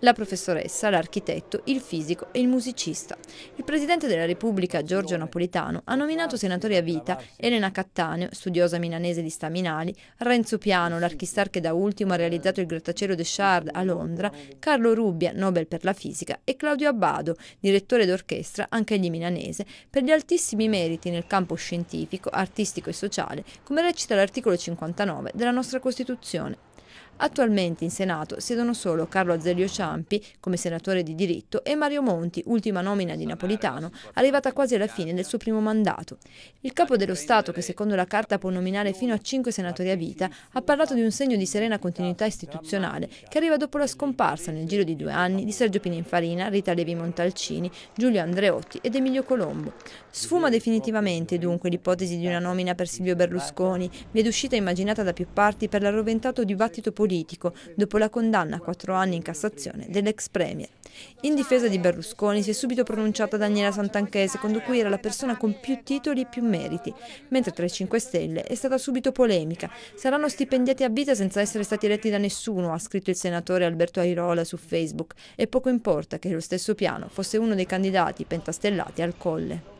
la professoressa, l'architetto, il fisico e il musicista. Il Presidente della Repubblica, Giorgio Napolitano, ha nominato senatori a vita Elena Cattaneo, studiosa milanese di staminali, Renzo Piano, l'archistar che da ultimo ha realizzato il grattacielo de Chard a Londra, Carlo Rubbia, Nobel per la fisica, e Claudio Abbado, direttore d'orchestra, anche egli milanese, per gli altissimi meriti nel campo scientifico, artistico e sociale, come recita l'articolo 59 della nostra Costituzione. Attualmente in Senato siedono solo Carlo Azeglio Ciampi, come senatore di diritto, e Mario Monti, ultima nomina di Napolitano, arrivata quasi alla fine del suo primo mandato. Il capo dello Stato, che secondo la Carta può nominare fino a cinque senatori a vita, ha parlato di un segno di serena continuità istituzionale che arriva dopo la scomparsa, nel giro di due anni, di Sergio Pininfarina, Rita Levi Montalcini, Giulio Andreotti ed Emilio Colombo. Sfuma definitivamente, dunque, l'ipotesi di una nomina per Silvio Berlusconi, via d'uscita immaginata da più parti per l'arroventato dibattito dibattito politico dopo la condanna a quattro anni in Cassazione dell'ex premier. In difesa di Berlusconi si è subito pronunciata Daniela Santanchè, secondo cui era la persona con più titoli e più meriti, mentre tra i 5 Stelle è stata subito polemica. Saranno stipendiati a vita senza essere stati eletti da nessuno, ha scritto il senatore Alberto Airola su Facebook, e poco importa che lo stesso Piano fosse uno dei candidati pentastellati al colle.